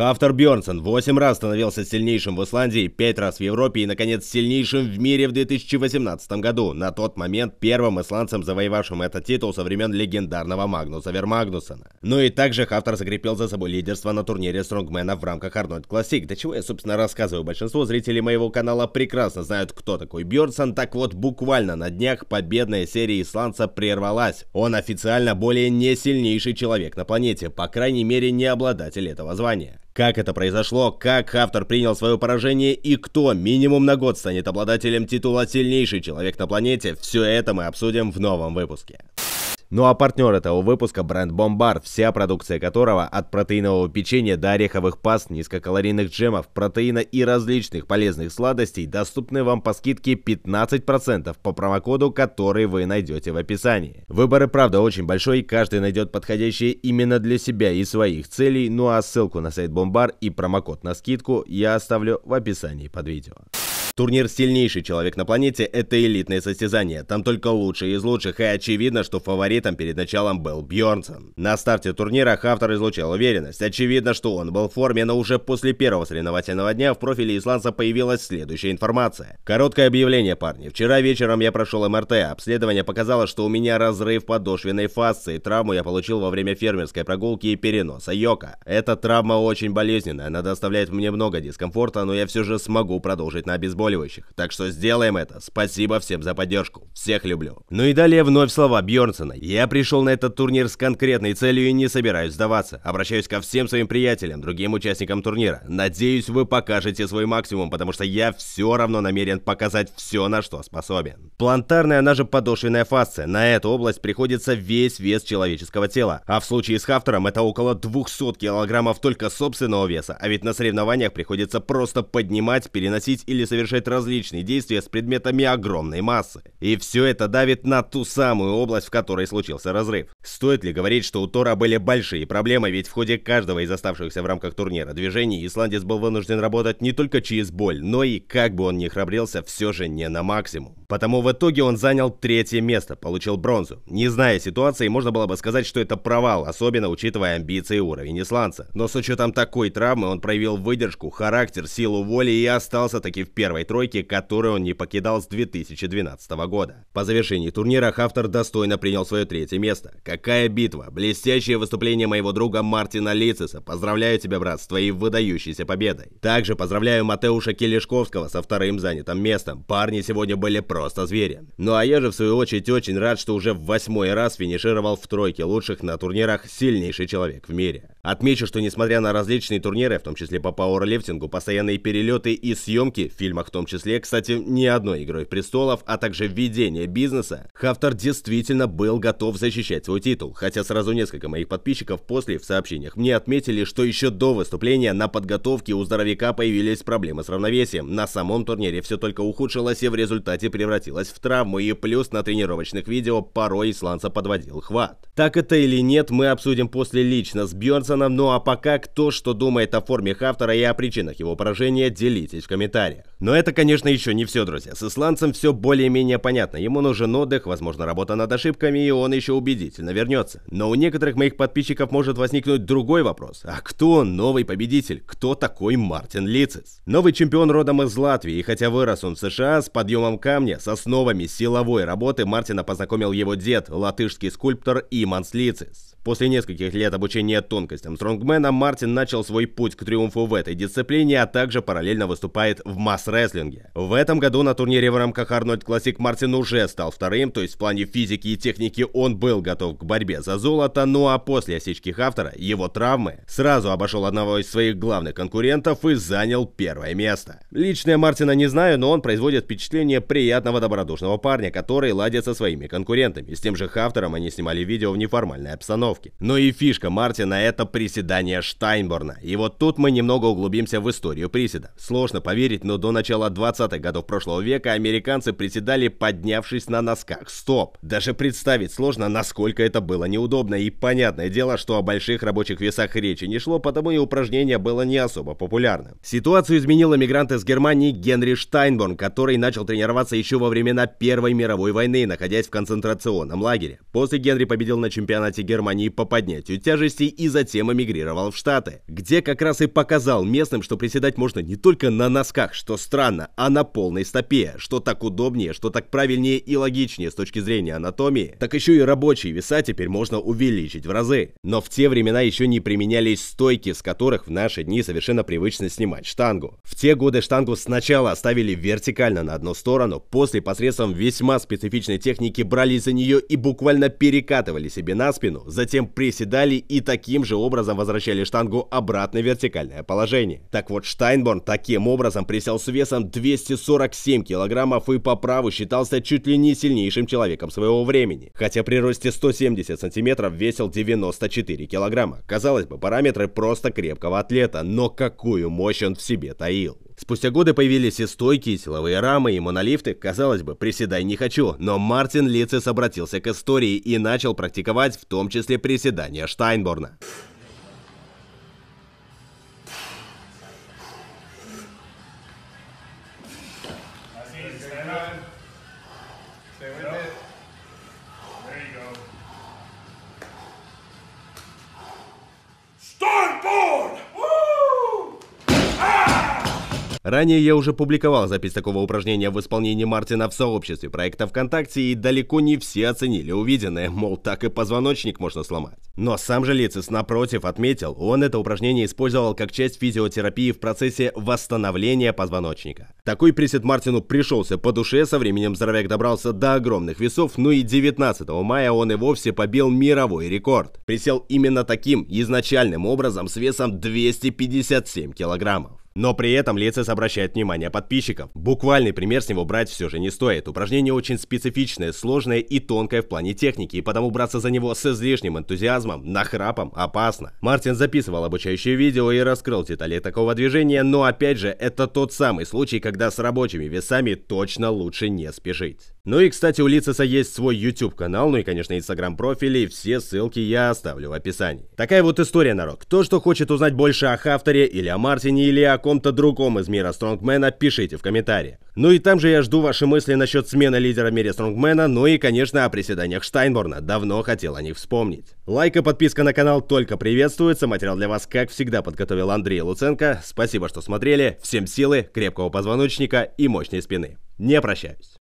Хафтер Бьорнсон 8 раз становился сильнейшим в Исландии, 5 раз в Европе и, наконец, сильнейшим в мире в 2018 году, на тот момент первым исландцем, завоевавшим этот титул со времен легендарного Магнуса Вермагнусона. Ну и также Хафтер закрепил за собой лидерство на турнире Стронгмена в рамках Арнольд Классик, до чего я, собственно, рассказываю. Большинство зрителей моего канала прекрасно знают, кто такой Бьорнсон, так вот, буквально на днях победная серия исландца прервалась. Он официально более не сильнейший человек на планете, по крайней мере, не обладатель этого звания. Как это произошло, как автор принял свое поражение и кто минимум на год станет обладателем титула «Сильнейший человек на планете» — все это мы обсудим в новом выпуске. Ну а партнер этого выпуска – бренд Бомбар, вся продукция которого от протеинового печенья до ореховых паст, низкокалорийных джемов, протеина и различных полезных сладостей доступны вам по скидке 15% по промокоду, который вы найдете в описании. Выборы, правда очень большой, каждый найдет подходящее именно для себя и своих целей, ну а ссылку на сайт Бомбар и промокод на скидку я оставлю в описании под видео. Турнир «Сильнейший человек на планете» — это элитное состязание. Там только лучшие из лучших, и очевидно, что фаворитом перед началом был Бьорнсон. На старте турнира Хафтер излучал уверенность. Очевидно, что он был в форме, но уже после первого соревновательного дня в профиле исландца появилась следующая информация. Короткое объявление, парни. Вчера вечером я прошел МРТ. Обследование показало, что у меня разрыв подошвенной фасции. Травму я получил во время фермерской прогулки и переноса йока. Эта травма очень болезненная. Она доставляет мне много дискомфорта, но я все же смогу продолжить на обезболивание восстанавливающих. Так что сделаем это. Спасибо всем за поддержку. Всех люблю. Ну и далее вновь слова Бьернсона. Я пришел на этот турнир с конкретной целью и не собираюсь сдаваться. Обращаюсь ко всем своим приятелям, другим участникам турнира. Надеюсь, вы покажете свой максимум, потому что я все равно намерен показать все, на что способен. Плантарная, она же подошвенная фасция. На эту область приходится весь вес человеческого тела. А в случае с Хафтером это около 200 килограммов только собственного веса. А ведь на соревнованиях приходится просто поднимать, переносить или совершать совершать различные действия с предметами огромной массы. И все это давит на ту самую область, в которой случился разрыв. Стоит ли говорить, что у Тора были большие проблемы, ведь в ходе каждого из оставшихся в рамках турнира движений исландец был вынужден работать не только через боль, но и, как бы он ни храбрился, все же не на максимум. Потому в итоге он занял третье место, получил бронзу. Не зная ситуации, можно было бы сказать, что это провал, особенно учитывая амбиции и уровень исландца. Но с учетом такой травмы он проявил выдержку, характер, силу воли и остался таки в первой первой тройки, которую он не покидал с 2012 года. По завершении турнира Хафтер достойно принял свое третье место. Какая битва! Блестящее выступление моего друга Мартина Лицеса. Поздравляю тебя, брат, с твоей выдающейся победой. Также поздравляю Матеуша Келешковского со вторым занятым местом. Парни сегодня были просто звери. Ну а я же, в свою очередь, очень рад, что уже в восьмой раз финишировал в тройке лучших на турнирах сильнейший человек в мире. Отмечу, что несмотря на различные турниры, в том числе по пауэрлифтингу, постоянные перелеты и съемки в фильмах, в том числе, кстати, ни одной игрой престолов, а также введение бизнеса, Хафтер действительно был готов защищать свой титул, хотя сразу несколько моих подписчиков после в сообщениях мне отметили, что еще до выступления на подготовке у здоровяка появились проблемы с равновесием. На самом турнире все только ухудшилось и в результате превратилось в травму, и плюс на тренировочных видео порой исландца подводил хват. Так это или нет, мы обсудим после лично с Бьернс пацанам. Ну а пока кто что думает о форме Хафтера и о причинах его поражения, делитесь в комментариях. Но это, конечно, еще не все, друзья. С исландцем все более-менее понятно. Ему нужен отдых, возможно, работа над ошибками, и он еще убедительно вернется. Но у некоторых моих подписчиков может возникнуть другой вопрос. А кто новый победитель? Кто такой Мартин Лицис? Новый чемпион родом из Латвии, и хотя вырос он в США, с подъемом камня, с основами силовой работы Мартина познакомил его дед, латышский скульптор Иманс Лицис. После нескольких лет обучения тонкостям стронгмена Мартин начал свой путь к триумфу в этой дисциплине, а также параллельно выступает в масс-рестлинге. В этом году на турнире в рамках Арнольд Классик Мартин уже стал вторым, то есть в плане физики и техники он был готов к борьбе за золото, ну а после осечки автора, его травмы, сразу обошел одного из своих главных конкурентов и занял первое место. Личное Мартина не знаю, но он производит впечатление приятного добродушного парня, который ладит со своими конкурентами. С тем же Хафтером они снимали видео в неформальной обстановке постановки. Но ну и фишка Мартина – это приседание Штайнборна. И вот тут мы немного углубимся в историю приседа. Сложно поверить, но до начала 20-х годов прошлого века американцы приседали, поднявшись на носках. Стоп! Даже представить сложно, насколько это было неудобно. И понятное дело, что о больших рабочих весах речи не шло, потому и упражнение было не особо популярным. Ситуацию изменил эмигрант из Германии Генри Штайнборн, который начал тренироваться еще во времена Первой мировой войны, находясь в концентрационном лагере. После Генри победил на чемпионате Германии компании по поднятию тяжестей и затем эмигрировал в Штаты, где как раз и показал местным, что приседать можно не только на носках, что странно, а на полной стопе, что так удобнее, что так правильнее и логичнее с точки зрения анатомии, так еще и рабочие веса теперь можно увеличить в разы. Но в те времена еще не применялись стойки, с которых в наши дни совершенно привычно снимать штангу. В те годы штангу сначала оставили вертикально на одну сторону, после посредством весьма специфичной техники брали за нее и буквально перекатывали себе на спину, затем затем приседали и таким же образом возвращали штангу обратно в вертикальное положение. Так вот, Штайнборн таким образом присел с весом 247 килограммов и по праву считался чуть ли не сильнейшим человеком своего времени, хотя при росте 170 сантиметров весил 94 килограмма. Казалось бы, параметры просто крепкого атлета, но какую мощь он в себе таил. Спустя годы появились и стойкие и силовые рамы, и монолифты. Казалось бы, приседай не хочу, но Мартин Лицес обратился к истории и начал практиковать в том числе приседания Штайнборна. Ранее я уже публиковал запись такого упражнения в исполнении Мартина в сообществе проекта ВКонтакте, и далеко не все оценили увиденное, мол, так и позвоночник можно сломать. Но сам же Лицис, напротив, отметил, он это упражнение использовал как часть физиотерапии в процессе восстановления позвоночника. Такой присед Мартину пришелся по душе, со временем здоровяк добрался до огромных весов, ну и 19 мая он и вовсе побил мировой рекорд. Присел именно таким изначальным образом с весом 257 килограммов. Но при этом Лецис обращает внимание подписчиков. Буквальный пример с него брать все же не стоит. Упражнение очень специфичное, сложное и тонкое в плане техники, и потому браться за него с излишним энтузиазмом, нахрапом опасно. Мартин записывал обучающее видео и раскрыл детали такого движения, но опять же, это тот самый случай, когда с рабочими весами точно лучше не спешить. Ну и, кстати, у Лицеса есть свой YouTube-канал, ну и, конечно, instagram профили. все ссылки я оставлю в описании. Такая вот история, народ. Кто что хочет узнать больше о Хафтере, или о Мартине, или о ком-то другом из мира Стронгмена, пишите в комментариях. Ну и там же я жду ваши мысли насчет смены лидера в мире Стронгмена, ну и, конечно, о приседаниях Штайнборна. Давно хотел о них вспомнить. Лайк и подписка на канал только приветствуется. Материал для вас, как всегда, подготовил Андрей Луценко. Спасибо, что смотрели. Всем силы, крепкого позвоночника и мощной спины. Не прощаюсь.